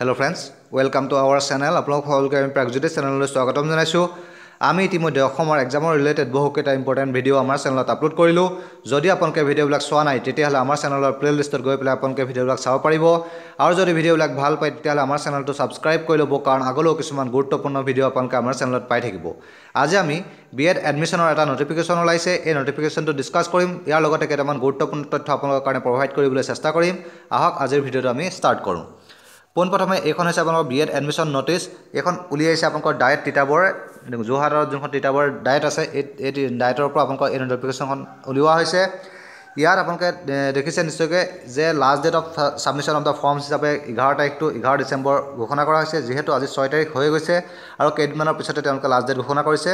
hello' friends welcome to our channel আপোনালোক সকলোকে আমি প্ৰাগজ্যোতি চেনেললৈ স্বাগতম জনাইছোঁ আমি ইতিমধ্যে অসমৰ একজামৰ ৰিলেটেড বহুকেইটা ইম্পৰ্টেণ্ট ভিডিঅ' আমাৰ চেনেলত আপলোড কৰিলোঁ যদি আপোনালোকে ভিডিঅ'বিলাক চোৱা নাই তেতিয়াহ'লে আমাৰ চেনেলৰ প্লে' লিষ্টত গৈ পেলাই আপোনালোকে ভিডিঅ'বিলাক চাব পাৰিব আৰু যদি ভিডিঅ'বিলাক ভাল পায় তেতিয়াহ'লে আমাৰ চেনেলটো ছাবস্ক্ৰাইব কৰি ল'ব কাৰণ আগলৈও কিছুমান গুৰুত্বপূৰ্ণ ভিডিঅ' আপোনালোকে আমাৰ চেনেলত পাই থাকিব আজি আমি বি এড এডমিশ্যনৰ এটা নটিফিকেশ্যন ওলাইছে এই নটিফিকেশ্যনটো ডিছকাছ কৰিম ইয়াৰ লগতে কেইটামান গুৰুত্বপূৰ্ণ তথ্য আপোনালোকৰ কাৰণে প্ৰভাইড কৰিবলৈ চেষ্টা কৰিম আহক আজিৰ ভিডিঅ'টো আমি ষ্টাৰ্ট কৰোঁ পোনপ্ৰথমে এইখন হৈছে আপোনালোকৰ বি এড এডমিশ্যন ন'টিছ এইখন উলিয়াইছে আপোনালোকৰ ডায়েট তিতাবৰ যোৰহাটৰ যোনখন তিতাবৰ ডায়েট আছে এই এই ডায়েটৰ পৰা আপোনালোকৰ এই নটিফিকেশ্যনখন উলিওৱা হৈছে ইয়াত আপোনালোকে দেখিছে নিশ্চয়কৈ যে last date of submission of the forms হিচাপে এঘাৰ তাৰিখটো এঘাৰ ডিচেম্বৰ ঘোষণা কৰা হৈছে যিহেতু আজি ছয় তাৰিখ হৈ গৈছে আৰু কেইদিনমানৰ পিছতে তেওঁলোকে লাষ্ট ডেট ঘোষণা কৰিছে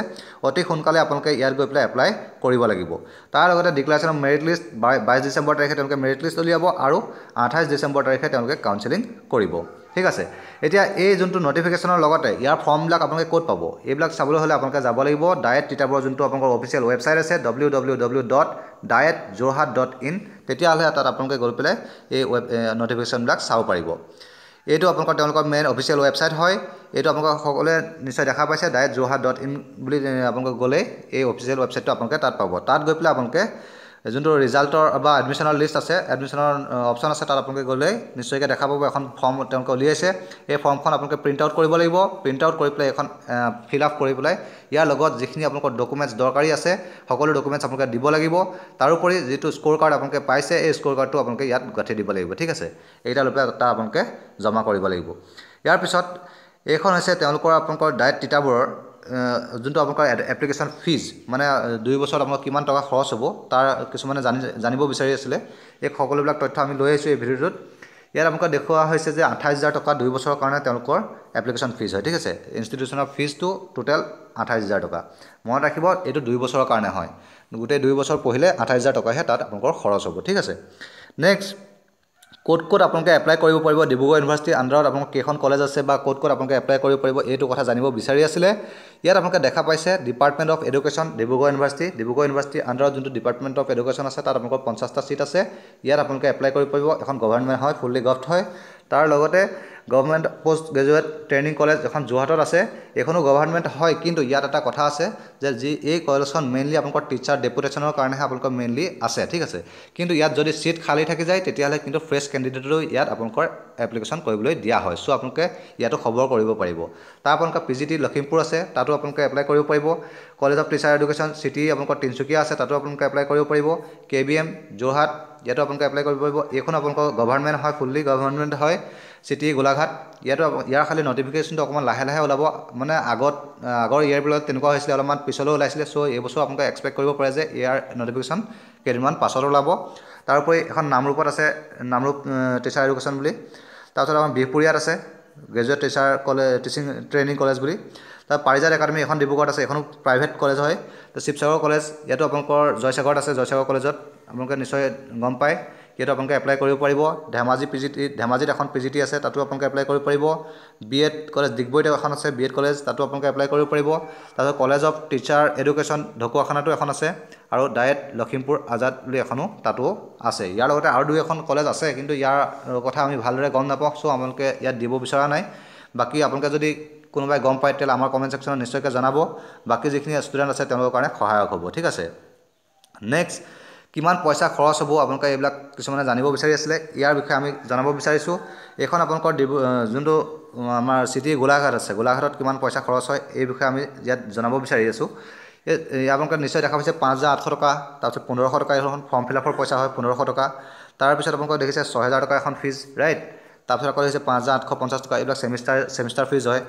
অতি সোনকালে আপোনালোকে ইয়াত গৈ পেলাই এপ্লাই কৰিব লাগিব তাৰ লগতে ডিক্লেৰেশ্যন অফ মেৰিট লিষ্ট বাইছ ডিচেম্বৰ তাৰিখে তেওঁলোকে মেৰিট লিষ্ট উলিয়াব আৰু আঠাইছ ডিচেম্বৰ তাৰিখে তেওঁলোকে কাউঞ্চেলিং কৰিব ঠিক আছে এতিয়া এই যোনটো নটিফিকেশ্যনৰ লগতে ইয়াৰ ফৰ্মবিলাক আপোনালোকে ক'ত পাব এইবিলাক চাবলৈ হ'লে আপোনালোকে যাব লাগিব ডায়েট তিতাবৰ যোনটো আপোনালোকৰ অফিচিয়েল ৱেবছাইট আছে W W W dot DIET Jorhat dot in তেতিয়াহ'লে তাত আপোনালোকে গৈ পেলাই এই ৱেব নটিফিকেশ্যনবিলাক চাব পাৰিব এইটো আপোনালোকৰ তেওঁলোকৰ মেইন অফিচিয়েল ৱেবছাইট হয় এইটো আপোনালোকে সকলোৱে নিশ্চয় দেখা পাইছে ডায়েট যোৰহাট ডট ইন বুলি আপোনালোকে গ'লে এই অফিচিয়েল ৱেবছাইটটো আপোনালোকে তাত পাব তাত গৈ পেলাই আপোনালোকে যোনটো ৰিজাল্টৰ বা এডমিশ্যনৰ লিষ্ট আছে এডমিশ্যনৰ অপশ্যন আছে তাত আপোনালোকে গ'লে নিশ্চয়কৈ দেখা পাব এখন ফৰ্ম তেওঁলোকে উলিয়াইছে এই ফৰ্মখন আপোনালোকে প্ৰিণ্ট আউট কৰিব লাগিব প্ৰিণ্ট আউট কৰি পেলাই এখন ফিল আপ কৰি পেলাই ইয়াৰ লগত যিখিনি আপোনালোকৰ ডকুমেণ্টছ দৰকাৰী আছে সকলো ডকুমেণ্টছ আপোনালোকে দিব লাগিব তাৰোপৰি যিটো স্ক'ৰ কাৰ্ড আপোনালোকে পাইছে এই স্ক'ৰ কাৰ্ডটো আপোনালোকে ইয়াত গাঁঠি দিব লাগিব ঠিক আছে এইকেইটা লৈ তাত আপোনালোকে জমা কৰিব লাগিব ইয়াৰ পিছত এইখন হৈছে তেওঁলোকৰ আপোনালোকৰ ডায়েট তিতাবোৰৰ যোনটো আপোনালোকৰ এপ্লিকেশ্যন ফিজ মানে দুই বছৰত আপোনালোক কিমান টকা খৰচ হ'ব তাৰ কিছুমানে জানি জানিব বিচাৰি আছিলে এই সকলোবিলাক তথ্য আমি লৈ আহিছোঁ এই ভিডিঅ'টোত ইয়াত আপোনালোকে দেখুওৱা হৈছে যে আঠাইছ হাজাৰ টকা দুই বছৰৰ কাৰণে তেওঁলোকৰ এপ্লিকেশ্যন ফিজ হয় ঠিক আছে ইনষ্টিটিউশ্যনৰ ফিজটো টোটেল আঠাইছ হাজাৰ টকা মনত ৰাখিব এইটো দুই বছৰৰ কাৰণে হয় গোটেই দুই বছৰ পঢ়িলে আঠাইছ হাজাৰ টকাহে তাত আপোনালোকৰ খৰচ হ'ব ঠিক আছে নেক্সট ক'ত ক'ত আপোনালোকে এপ্লাই কৰিব পাৰিব ডিব্ৰুগড় ইউনিভাৰ্চিটিৰ আণ্ডাৰত আপোনাৰ কেইখন কলেজ আছে বা ক'ত ক'ত আপোনালোকে এপ্লাই কৰিব পাৰিব এইটো কথা জানিব বিচাৰি আছিলে ইয়াত আপোনালোকে দেখা পাইছে department of education Dibrugarh university Dibrugarh ইউনিভাৰ্চিটিৰ আণ্ডাৰত যোনটো ডিপাৰ্টমেণ্ট অফ এডুকেশ্যন আছে তাত আপোনালোকৰ পঞ্চাছটা ছিট আছে ইয়াত আপোনালোকে এপ্লাই কৰিব পাৰিব এখন গভৰ্ণমেণ্ট হয় ফুল্লি গভ হয় তাৰ লগতে government post graduate training college এখন যোৰহাটত আছে এইখনো গভৰ্ণমেণ্ট হয় কিন্তু ইয়াত এটা কথা আছে যে যি এই কলেজখন মেইনলি আপোনালোকৰ টিচাৰ ডেপুটেশ্যনৰ কাৰণেহে আপোনালোকৰ মেইনলি আছে ঠিক আছে কিন্তু ইয়াত যদি ছিট খালী থাকি যায় তেতিয়াহ'লে কিন্তু ফ্ৰেছ কেণ্ডিডেটলৈ ইয়াত আপোনালোকৰ এপ্লিকেশ্যন কৰিবলৈ দিয়া হয় চ' আপোনালোকে ইয়াতো খবৰ কৰিব পাৰিব তাৰ আপোনালোকৰ পি জি টি লখিমপুৰ আছে তাতো আপোনালোকে এপ্লাই কৰিব পাৰিব college of teacher education city আপোনালোকৰ তিনিচুকীয়া আছে তাতো আপোনালোকে এপ্লাই কৰিব পাৰিব কে বি এম যোৰহাট ইয়াতো আপোনালোকে এপ্লাই কৰিব পাৰিব এইখন আপোনালোকৰ গভৰ্ণমেণ্ট হয় ফুল্লি গভৰ্ণমেণ্ট হয় চিটি গোলাঘাট ইয়াতো ইয়াৰ খালী নটিফিকেশ্যনটো অকণমান লাহে লাহে ওলাব মানে আগত আগৰ ইয়াৰবিলাকত তেনেকুৱা হৈছিলে অলপমান পিছলৈ ওলাইছিলে চ' এইবছৰ আপোনালোকে এক্সপেক্ট কৰিব পাৰে যে ইয়াৰ নটিফিকেশ্যন কেইদিনমান পাছত ওলাব তাৰোপৰি এখন নামৰূপত আছে নামৰূপ টিচাৰ এডুকেশ্যন বুলি তাৰপিছত আমাৰ বিহপুৰীয়াত আছে graduate teacher college teaching training college বুলি তাৰ পাৰিজাত একাডেমি এখন ডিব্ৰুগড়ত আছে এখনো প্ৰাইভেট কলেজ হয় তো শিৱসাগৰ কলেজ ইয়াতো আপোনালোকৰ জয়সাগৰত আছে জয়সাগৰ কলেজত আপোনালোকে নিশ্চয় গম পায় ইয়াতো আপোনালোকে এপ্লাই কৰিব পাৰিব ধেমাজি পি জি টি ধেমাজিত এখন পি জি টি আছে তাতো আপোনালোকে এপ্লাই কৰিব পাৰিব বি এড কলেজ ডিগবৈতে এখন আছে বি এড কলেজ তাতো আপোনালোকে এপ্লাই কৰিব পাৰিব তাৰপিছত কলেজ অফ টিচাৰ এডুকেশ্যন ঢকুৱাখানাতো এখন আছে আৰু ডাইৰেক্ট লখিমপুৰ আজাদ বুলি এখনো তাতো আছে ইয়াৰ লগতে আৰু দুই এখন কলেজ আছে কিন্তু ইয়াৰ কথা আমি ভালদৰে গম নাপাওঁ চ' আপোনালোকে ইয়াত দিব বিচৰা নাই বাকী আপোনালোকে যদি কোনোবাই গম পায় তেতিয়াহ'লে আমাৰ কমেণ্ট ছেকশ্যনত নিশ্চয়কৈ জনাব বাকী যিখিনি ষ্টুডেণ্ট আছে তেওঁলোকৰ কাৰণে সহায়ক হ'ব ঠিক আছে নেক্সট কিমান পইচা খৰচ হ'ব আপোনালোকে এইবিলাক কিছুমানে জানিব বিচাৰি আছিলে ইয়াৰ বিষয়ে আমি জনাব বিচাৰিছোঁ এইখন আপোনালোকৰ ডিব্ৰু যোনটো আমাৰ চিটি গোলাঘাট আছে গোলাঘাটত কিমান পইচা খৰচ হয় এই বিষয়ে আমি ইয়াত জনাব বিচাৰি আছোঁ এই আপোনালোকে নিশ্চয় দেখা পাইছে পাঁচ হাজাৰ আঠশ টকা তাৰপিছত পোন্ধৰশ টকা এইখন ফৰ্ম ফিল আপৰ পইচা হয় পোন্ধৰশ টকা তাৰপিছত আপোনালোকে দেখিছে ছহেজাৰ টকা এখন ফিজ ৰাইট তাৰপিছত আকৌ দেখিছে পাঁচ হাজাৰ আঠশ পঞ্চাছ টকা এইবিলাক ছেমিষ্টাৰ ছেমিষ্টাৰ ফিজ হয়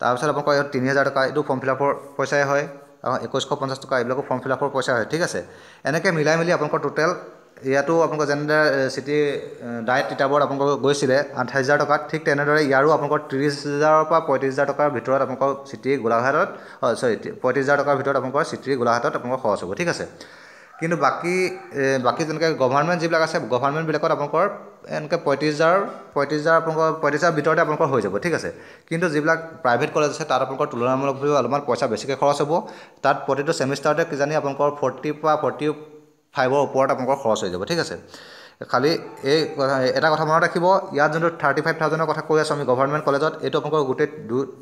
তাৰপিছত আপোনালোকৰ তিনি হাজাৰ টকা এইটো ফৰ্ম ফিল আপৰ পইচাই হয় একৈছশ পঞ্চাছ টকা এইবিলাকো ফৰ্ম ফিলাপৰ পইচা হয় ঠিক আছে এনেকৈ মিলাই মেলি আপোনালোকৰ টোটেল ইয়াতো আপোনালোকৰ যেনেদৰে চিটি ডাইৰেক্ট তিতাবৰত আপোনালোকৰ গৈছিলে আঠাইছ হাজাৰ টকাত ঠিক তেনেদৰে ইয়াৰো আপোনালোকৰ ত্ৰিছ হাজাৰৰ পৰা পঁয়ত্ৰিছ হাজাৰ টকাৰ ভিতৰত আপোনালোকৰ চিটি গোলাঘাটত চৰি পঁয়ত্ৰিছ হাজাৰ টকাৰ ভিতৰত আপোনালোকৰ চিটি গোলাঘাটত আপোনালোকৰ খৰচ হ'ব ঠিক আছে কিন্তু বাকী বাকী যেনেকৈ গভৰ্ণমেণ্ট যিবিলাক আছে গভৰ্ণমেণ্টবিলাকত আপোনালোকৰ এনেকৈ পঁয়ত্ৰিছ হাজাৰ পঁয়ত্ৰিছ হাজাৰ আপোনালোকৰ পঁয়ত্ৰিছ হাজাৰ ভিতৰতে আপোনালোকৰ হৈ যাব ঠিক আছে কিন্তু যিবিলাক প্ৰাইভেট কলেজ আছে তাত আপোনালোকৰ তুলনামূলকভাৱে অলপমান পইচা বেছিকৈ খৰচ হ'ব তাত প্ৰতিটো ছেমিষ্টাৰতে কিজানি আপোনালোকৰ ফৰ্টি বা ফৰ্টি ফাইভৰ ওপৰত আপোনালোকৰ খৰচ হৈ যাব ঠিক আছে খালি এই এটা কথা মনত ৰাখিব ইয়াত যোনটো থাৰ্টি ফাইভ থাউজেণ্ডৰ কথা কৈ আছোঁ আমি গভৰ্ণমেণ্ট কলেজত এইটো আপোনালোকৰ গোটেই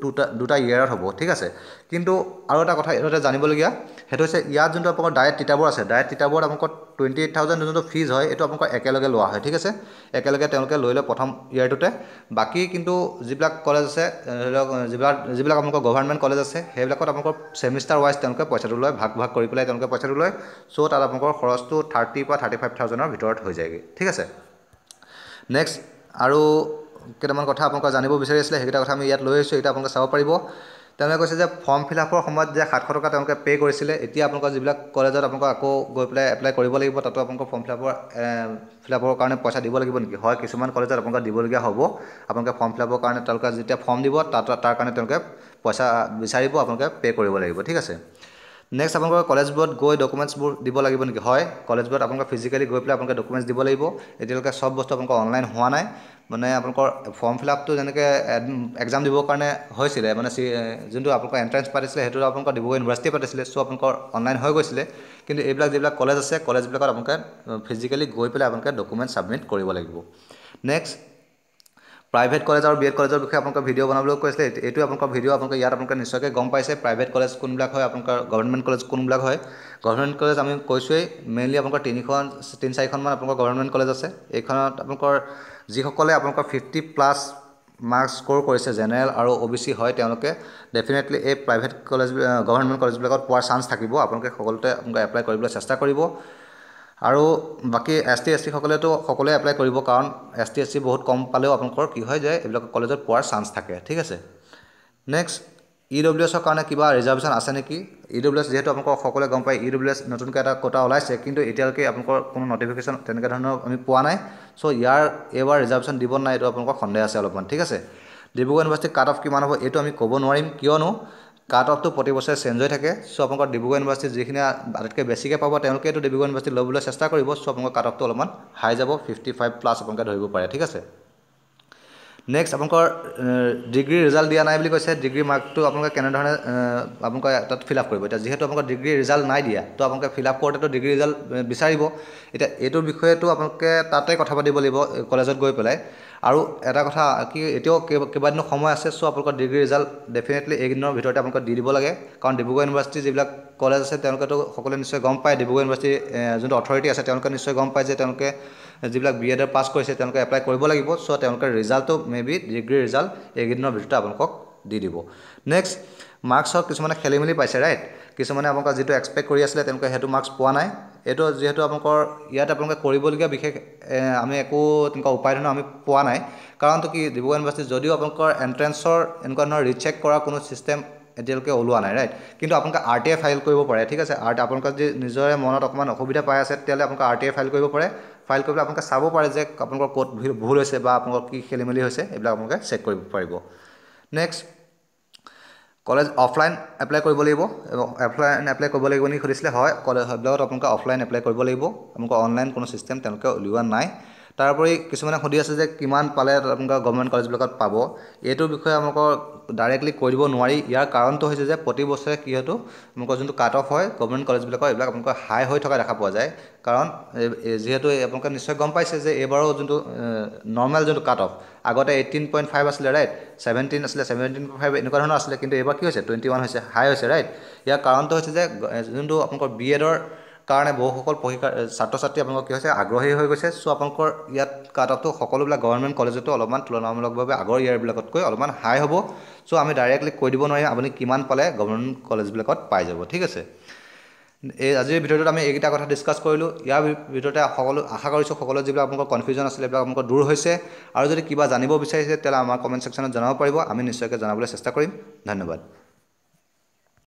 দুটা দুটা ইয়েৰত হ'ব ঠিক আছে কিন্তু আৰু এটা কথা এইটোতে জানিবলগীয়া সেইটো হৈছে ইয়াত যোনটো আপোনালোকৰ ডাইৰেক্ট তিতাবোৰ আছে ডাইৰেক্ট তিতাবোৰত আপোনালোকৰ টুৱেণ্টি এইট থাউজেণ্ড যোনটো ফিজ হয় এইটো আপোনালোকৰ একেলগে লোৱা হয় ঠিক আছে একেলগে তেওঁলোকে লৈ লয় প্ৰথম ইয়েৰটোতে বাকী কিন্তু যিবিলাক কলেজ আছে ধৰি লওক যিবিলাক যিবিলাক আপোনালোকৰ গভৰ্ণমেণ্ট কলেজ আছে সেইবিলাকত আপোনালোকৰ ছেমিষ্টাৰ ৱাইজ তেওঁলোকে পইচাটো লয় ভাগ ভাগ কৰি পেলাই তেওঁলোকে পইচাটো লয় চ' তাত আপোনালোকৰ খৰচটো থাৰ্টিৰ পৰা থাৰ্টি ফাইভ থাউজেণ্ডৰ ভিতৰত হৈ যায়গৈ ঠিক আছে নেক্সট আৰু কেইটামান কথা আপোনালোকে জানিব বিচাৰিছিলে সেইকেইটা কথা আমি ইয়াত লৈ আহিছোঁ এইকেইটা আপোনালোকে চাব পাৰিব তেওঁলোকে কৈছে যে ফৰ্ম ফিল আপৰ সময়ত যে সাতশ টকা তেওঁলোকে পে' কৰিছিলে এতিয়া আপোনালোকৰ যিবিলাক কলেজত আপোনালোকৰ আকৌ গৈ পেলাই এপ্লাই কৰিব লাগিব তাতো আপোনালোকৰ ফৰ্ম ফিলাপৰ ফিল আপৰ কাৰণে পইচা দিব লাগিব নেকি হয় কিছুমান কলেজত আপোনালোকে দিবলগীয়া হ'ব আপোনালোকে ফৰ্ম ফিল আপৰ কাৰণে তেওঁলোকে যেতিয়া ফৰ্ম দিব তাৰ কাৰণে তেওঁলোকে পইচা বিচাৰিব আপোনালোকে পে' কৰিব লাগিব ঠিক আছে নেক্সট আপোনালোকৰ কলেজবোৰত গৈ ডকুমেণ্টছবোৰ দিব লাগিব নেকি হয় কলেজবোৰত আপোনালোকে ফিজিকেলি গৈ পেলাই আপোনালোকে ডকুমেণ্টছ দিব লাগিব এতিয়ালৈকে চব বস্তু আপোনালোকৰ অনলাইন হোৱা নাই মানে আপোনালোকৰ ফৰ্ম ফিল আপটো যেনেকৈ এক্সাম দিবৰ কাৰণে হৈছিলে মানে যোনটো আপোনালোকৰ এণ্ট্ৰেঞ্চ পাতিছিলে সেইটো আপোনালোকৰ ডিব্ৰুগড় ইউনিভাৰ্চিটি পাতিছিলে চ' আপোনালোকৰ অনলাইন হৈ গৈছিলে কিন্তু এইবিলাক যিবিলাক কলেজ আছে কলেজবিলাকত আপোনালোকে ফিজিকেলি গৈ পেলাই আপোনালোকে ডকুমেণ্ট ছাবমিট কৰিব লাগিব নেক্সট প্ৰাইভেট কলেজ আৰু বি এড কলেজৰ বিষয়ে আপোনালোকে ভিডিঅ' বনাবলৈ কৈছিলে এইটো আপোনালোকৰ ভিডিঅ' আপোনালোকে ইয়াত আপোনালোকে নিশ্চয়কৈ গম পাইছে প্ৰাইভেট কলেজ কোনবিলাক হয় আপোনালোকৰ গভৰ্ণমেণ্ট কলেজ কোনবিলাক হয় গভৰ্ণমেণ্ট কলেজ আমি কৈছোৱেই মেইনলি আপোনালোকৰ তিনিখন তিনি চাৰিখনমান আপোনালোকৰ গভৰ্ণমেণ্ট কলেজ আছে এইখনত আপোনালোকৰ যিসকলে আপোনালোকৰ ফিফটি প্লাছ মাৰ্কছ স্ক'ৰ কৰিছে জেনেৰেল আৰু অ' বি চি হয় তেওঁলোকে ডেফিনেটলি এই প্ৰাইভেট কলেজ গভৰ্ণমেণ্ট কলেজবিলাকত পোৱাৰ চান্স থাকিব আপোনালোকে সকলোতে আপোনালোকে এপ্লাই কৰিবলৈ চেষ্টা কৰিব আৰু বাকী এছ টি এছ সকলেতো সকলোৱে এপ্লাই কৰিব কাৰণ এছ টি এছ চি বহুত কম পালেও আপোনালোকৰ কি হয় যে এইবিলাক কলেজত পোৱাৰ চান্স থাকে ঠিক আছে নেক্সট ই ডব্লিউ এছৰ কাৰণে কিবা ৰিজাৰ্ভেশ্যন আছে নেকি ই ডব্লিউ এছ যিহেতু আপোনালোকৰ সকলোৱে গম পায় ই ডব্লিউ এছ নতুনকৈ এটা কোটা ওলাইছে কিন্তু এতিয়ালৈকে আপোনালোকৰ কোনো নটিফিকেশ্যন তেনেকুৱা ধৰণৰ আমি পোৱা নাই চ' ইয়াৰ এইবাৰ ৰিজাৰ্ভেশ্যন দিব নাই এইটো আপোনালোকৰ সন্দেহ আছে অলপমান ঠিক আছে ডিব্ৰুগড় ইউনিভাৰ্চিটি কাট অফ কিমান হ'ব এইটো আমি ক'ব নোৱাৰিম কিয়নো কাট অফটো প্ৰতি বছৰে চেঞ্জ হৈ থাকে চ' আপোনালোকৰ ডিব্ৰুগড় ইউনিভাৰ্চিটি যিখিনি আটাইতকৈ বেছিকৈ পাব তেওঁলোকেতো ডিব্ৰুগড় ইউনিভাৰ্চিটি ল'বলৈ চেষ্টা কৰিব চ' আপোনালোকৰ কাট অফটো অলপমান হাই যাব ফিফটি ফাইভ প্লাছ আপোনালোকে ধৰিব পাৰে ঠিক আছে নেক্সট আপোনালোকৰ ডিগ্ৰী ৰিজাল্ট দিয়া নাই বুলি কৈছে ডিগ্ৰী মাৰ্কটো আপোনালোকে কেনেধৰণে আপোনালোকে তাত ফিল আপ কৰিব এতিয়া যিহেতু আপোনালোকৰ ডিগ্ৰী ৰিজাল্ট নাই দিয়া তো আপোনালোকে ফিল আপ কৰোঁতেতো ডিগ্ৰী ৰিজাল্ট বিচাৰিব এতিয়া এইটোৰ বিষয়েতো আপোনালোকে তাতে কথা পাতিব লাগিব কলেজত গৈ পেলাই আৰু এটা কথা কি এতিয়াও কেইবাদিনো সময় আছে চ' আপোনালোকৰ ডিগ্ৰী ৰিজাল্ট ডেফিনেটলি এইকেইদিনৰ ভিতৰতে আপোনালোকে দি দিব লাগে কাৰণ ডিব্ৰুগড় ইউনিভাৰ্চিটি যিবিলাক কলেজ আছে তেওঁলোকেতো সকলোৱে নিশ্চয় গম পায় ডিব্ৰুগড় ইউনিভাৰ্চিটিৰ যোনটো অথৰিটি আছে তেওঁলোকে নিশ্চয় গম পায় যে তেওঁলোকে যিবিলাক বি এডৰ পাছ কৰিছে তেওঁলোকে এপ্লাই কৰিব লাগিব চ' তেওঁলোকে ৰিজাল্টটো মে বি ডিগ্ৰী ৰিজাল্ট এইকেইদিনৰ ভিতৰতে আপোনালোকক দি দিব নেক্সট মাৰ্কছৰ কিছুমানে খেলি মেলি পাইছে ৰাইট কিছুমানে আপোনালোকে যিটো এক্সপেক্ট কৰি আছিলে তেওঁলোকে সেইটো মাৰ্কছ পোৱা নাই এইটো যিহেতু আপোনালোকৰ ইয়াত আপোনালোকে কৰিবলগীয়া বিশেষ আমি একো তেনেকুৱা উপায় ধৰণৰ আমি পোৱা নাই কাৰণটো কি ডিব্ৰুগড় ইউনিভাৰ্চিটি যদিও আপোনালোকৰ এণ্ট্ৰেঞ্চৰ এনেকুৱা ধৰণৰ ৰিচেক কৰা কোনো ছিষ্টেম এতিয়ালৈকে ওলোৱা নাই ৰাইট কিন্তু আপোনালোকে আৰ টি আই ফাইল কৰিব পাৰে ঠিক আছে আৰ আপোনালোকে যদি নিজৰে মনত অকণমান অসুবিধা পাই আছে তেতিয়াহ'লে আপোনালোকে আৰ টি আই ফাইল কৰিব পাৰে ফাইল কৰিবলৈ আপোনালোকে চাব পাৰে যে আপোনালোকৰ ক'ত ভুল হৈছে বা আপোনালোকৰ কি খেলিমেলি হৈছে এইবিলাক আপোনালোকে চেক কৰিব পাৰিব নেক্সট কলেজ অফলাইন এপ্লাই কৰিব লাগিব অফলাইন এপ্লাই কৰিব লাগিব নেকি সুধিছিলে হয় কলেজবিলাকত আপোনালোকে অফলাইন এপ্লাই কৰিব লাগিব আপোনালোকৰ অনলাইন কোনো ছিষ্টেম তেওঁলোকে উলিওৱা নাই তাৰোপৰি কিছুমানে সুধি আছে যে কিমান পালে আপোনালোকৰ গভৰ্ণমেণ্ট কলেজবিলাকত পাব এইটোৰ বিষয়ে আপোনালোকৰ ডাইৰেক্টলি কৈ দিব নোৱাৰি ইয়াৰ কাৰণটো হৈছে যে প্ৰতি বছৰে কি হয়তো আপোনালোকৰ যোনটো কাট অফ হয় গভৰ্ণমেণ্ট কলেজবিলাকৰ এইবিলাক আপোনালোকৰ হাই হৈ থকা দেখা পোৱা যায় কাৰণ যিহেতু আপোনালোকে নিশ্চয় গম পাইছে যে এইবাৰো যোনটো নৰ্মেল যোনটো কাট অফ আগতে এইটিন পইণ্ট ফাইভ আছিলে ৰাইট ছেভেণ্টিন আছিলে ছেভেণ্টিন পইণ্ট ফাইভ এনেকুৱা ধৰণৰ আছিলে কিন্তু এইবাৰ কি হৈছে টুৱেণ্টি ওৱান হৈছে হাই হৈছে ৰাইট ইয়াৰ কাৰণটো হৈছে যে যোনটো আপোনালোকৰ বি এডৰ কাৰণে বহুসকল প্ৰশিক্ষাৰ ছাত্ৰ ছাত্ৰী আপোনালোকৰ কি হৈছে আগ্ৰহী হৈ গৈছে চ' আপোনালোকৰ ইয়াত কাট অফটো সকলোবিলাক গভৰ্ণমেণ্ট কলেজতো অলপমান তুলনামূলকভাৱে আগৰ ইয়াৰবিলাকতকৈ অলপমান হাই হ'ব চ' আমি ডাইৰেক্টলি কৈ দিব নোৱাৰিম আপুনি কিমান পালে গভৰ্ণমেণ্ট কলেজবিলাকত পাই যাব ঠিক আছে এই আজিৰ ভিতৰত আমি এইকেইটা কথা ডিছকাছ কৰিলোঁ ইয়াৰ ভিতৰতে সকলো আশা কৰিছোঁ সকলো যিবিলাক আপোনালোকৰ কনফিউজন আছিলে এইবিলাক আপোনালোকৰ দূৰ হৈছে আৰু যদি কিবা জানিব বিচাৰিছে তেতিয়াহ'লে আমাৰ কমেণ্ট ছেকশ্যনত জনাব পাৰিব আমি নিশ্চয়কৈ জনাবলৈ চেষ্টা কৰিম ধন্যবাদ